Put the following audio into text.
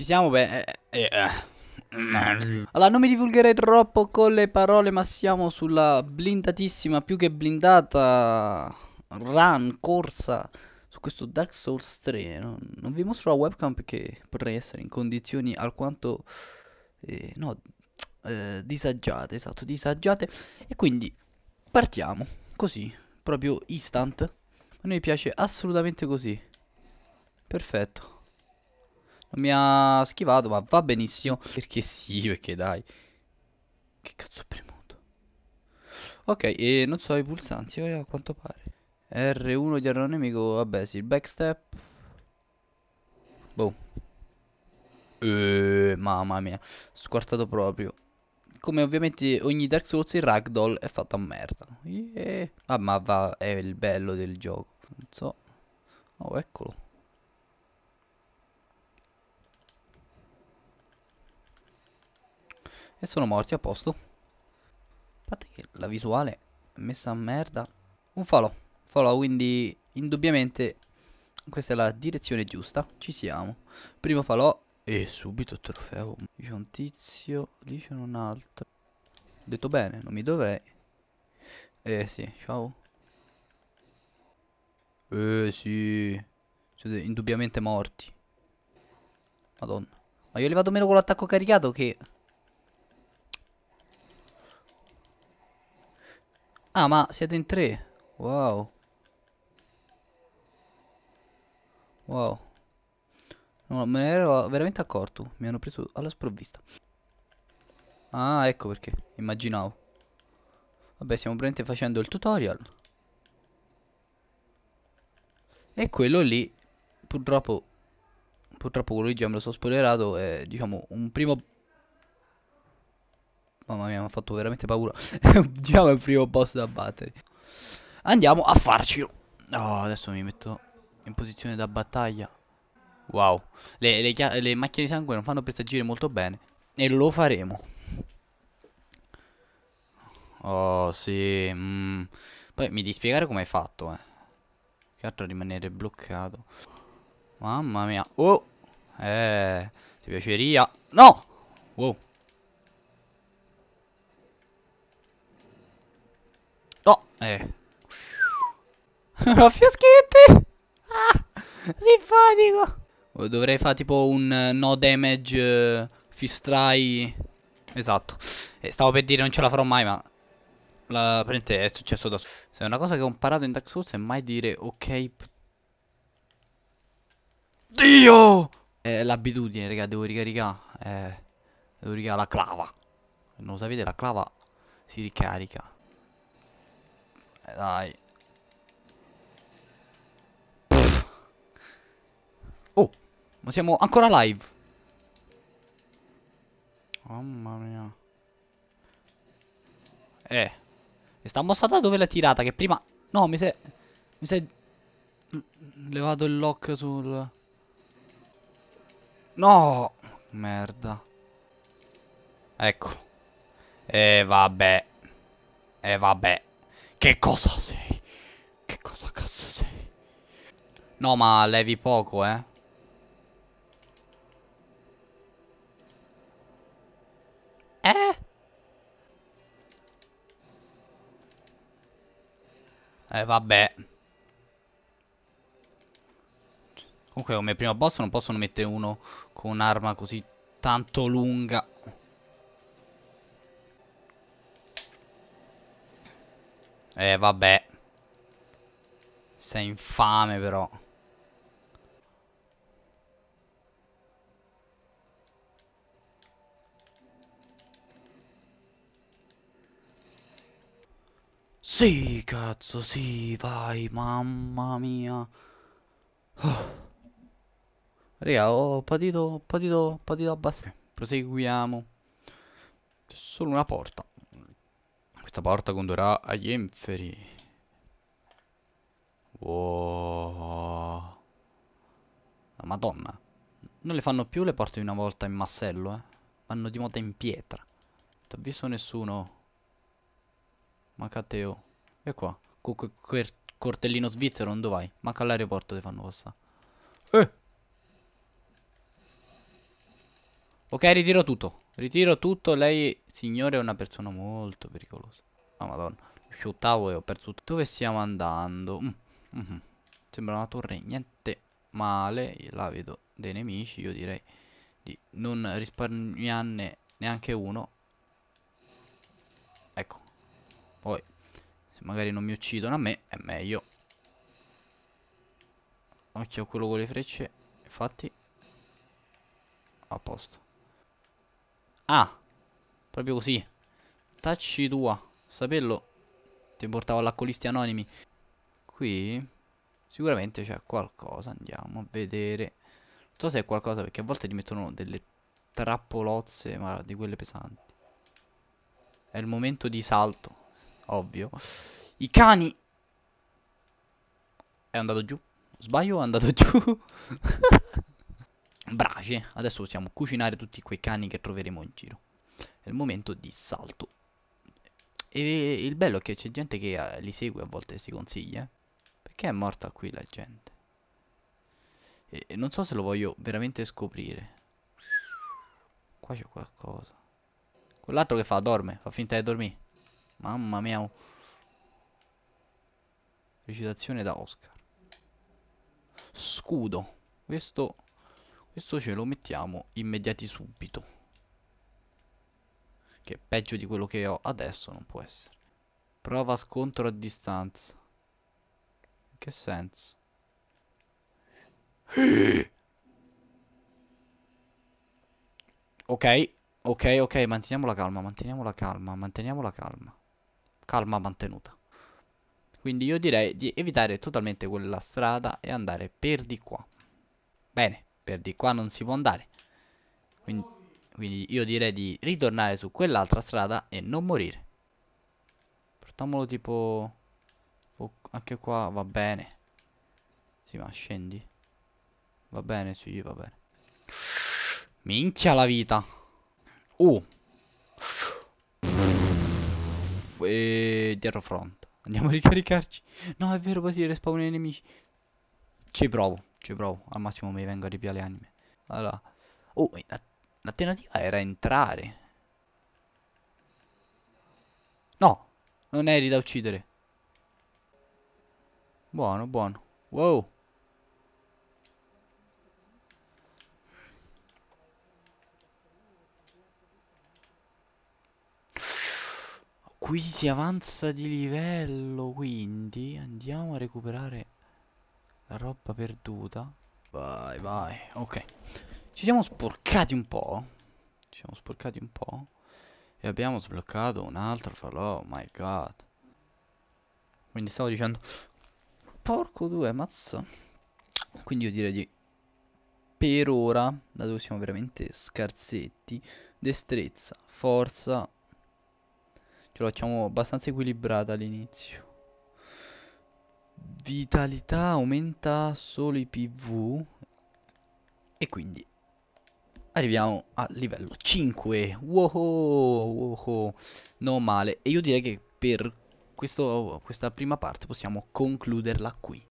Ci siamo, beh... Eh, eh, eh. Allora, non mi divulgherei troppo con le parole, ma siamo sulla blindatissima, più che blindata run, corsa su questo Dark Souls 3. No? Non vi mostro la webcam perché potrei essere in condizioni alquanto... Eh, no, eh, disagiate, esatto, disagiate. E quindi partiamo, così, proprio instant. A noi piace assolutamente così. Perfetto. Mi ha schivato, ma va benissimo. Perché sì, perché dai. Che cazzo ho premuto? Ok, e non so i pulsanti, eh, a quanto pare. R1 di al nemico, vabbè sì, il backstep. Boom. Eeeh, mamma mia, squartato proprio. Come ovviamente ogni Dark Souls in ragdoll è fatto a merda. Yeah. Ah ma va, è il bello del gioco. Non so. Oh, eccolo. E sono morti a posto. A parte che la visuale è messa a merda. Un follow. falò quindi indubbiamente questa è la direzione giusta. Ci siamo. Primo falò e subito trofeo. Dice un tizio, dice un altro. Ho detto bene, non mi dovrei. Eh sì, ciao. Eh sì. Siete indubbiamente morti. Madonna. Ma io li vado meno con l'attacco caricato che... Ah, ma siete in tre. Wow. Wow. No, me ne ero veramente accorto. Mi hanno preso alla sprovvista. Ah, ecco perché. Immaginavo. Vabbè, stiamo praticamente facendo il tutorial. E quello lì, purtroppo... Purtroppo quello lì già me lo so spoilerato. È, diciamo, un primo Mamma mia, mi ha fatto veramente paura. diciamo il primo boss da battere. Andiamo a farcelo. Oh, adesso mi metto in posizione da battaglia. Wow. Le, le, le macchie di sangue non fanno presagire molto bene. E lo faremo. Oh, sì. Mm. Poi mi devi spiegare come hai fatto, eh. Che altro rimanere bloccato. Mamma mia. Oh. Eh. Ti piaceria. No. Wow. Eh. Ho fiaschetti! Ah, simpatico! Dovrei fare tipo un eh, no damage eh, fistrai. Esatto. E eh, stavo per dire non ce la farò mai, ma... La, è successo da... Se una cosa che ho imparato in Dark Souls è mai dire ok... Dio! È l'abitudine, raga, devo ricaricare. Eh, devo ricaricare la clava. Non lo sapete, la clava si ricarica. Eh, dai. Pff. Oh, ma siamo ancora live. Mamma mia. Eh. E sta mossata dove l'ha tirata? Che prima... No, mi sei... Mi sei... Levato il lock sul... No! Merda. Ecco. E eh, vabbè. E eh, vabbè. Che cosa sei? Che cosa cazzo sei? No, ma levi poco, eh. Eh? Eh, vabbè. Comunque come primo boss non possono mettere uno con un'arma così tanto lunga. Eh, vabbè. Sei infame, però. Sì, cazzo, sì, vai, mamma mia. Oh. Raga, ho patito, patito, patito abbastanza. Proseguiamo. C'è solo una porta. Questa porta condurrà agli inferi. Wow. La madonna. Non le fanno più le porte di una volta in massello, eh. Vanno di moda in pietra. Non ho visto nessuno. Manca Teo. Oh. E qua. Con quel cortellino svizzero non dove Manca l'aeroporto ti fanno passare. Eh! Ok, ritiro tutto. Ritiro tutto. Lei, signore, è una persona molto pericolosa. oh, madonna. Shootavo e ho perso tutto. Dove stiamo andando? Mm -hmm. Sembra una torre. Niente male. Io la vedo dei nemici. Io direi di non risparmiarne neanche uno. Ecco. Poi, se magari non mi uccidono a me, è meglio. Occhio a quello con le frecce. Infatti. A posto. Ah, proprio così. Tacci tua, saperlo ti portavo all'accolisti anonimi. Qui sicuramente c'è qualcosa, andiamo a vedere. Non so se è qualcosa perché a volte ti mettono delle trappolozze, ma di quelle pesanti. È il momento di salto, ovvio. I cani... È andato giù? Sbaglio, è andato giù. brace, adesso possiamo cucinare tutti quei cani che troveremo in giro. È il momento di salto. E il bello è che c'è gente che eh, li segue a volte e si consiglia. Eh. Perché è morta qui la gente? E non so se lo voglio veramente scoprire. Qua c'è qualcosa. Quell'altro che fa? Dorme. Fa finta di dormire. Mamma mia. Oh. Recitazione da Oscar. Scudo. Questo questo ce lo mettiamo immediati subito. Che peggio di quello che ho adesso non può essere. Prova scontro a distanza. In che senso? Ok, ok, ok, manteniamo la calma, manteniamo la calma, manteniamo la calma. Calma mantenuta. Quindi io direi di evitare totalmente quella strada e andare per di qua. Bene per di qua non si può andare. Quindi, quindi io direi di ritornare su quell'altra strada e non morire. Portamolo tipo... Oh, anche qua va bene. Sì, ma scendi. Va bene, sì, va bene. Minchia la vita. Uh. E dietro front. Andiamo a ricaricarci. No, è vero, così respawnano i nemici. Ci provo. Ci cioè, provo, al massimo mi vengo a ripiare le anime. Allora. Oh, eh, l'alternativa era entrare. No, non eri da uccidere. Buono, buono. Wow. Qui si avanza di livello, quindi andiamo a recuperare la roba perduta. Vai, vai. Ok. Ci siamo sporcati un po'. Ci siamo sporcati un po'. E abbiamo sbloccato un altro falò. Oh my god. Quindi stavo dicendo... Porco due, mazzo. Quindi io direi di... Per ora, dato che siamo veramente scarsetti, destrezza, forza, ce la facciamo abbastanza equilibrata all'inizio. Vitalità aumenta solo i PV. E quindi arriviamo al livello 5. Wow, wow, non male. E io direi che per questo, questa prima parte possiamo concluderla qui.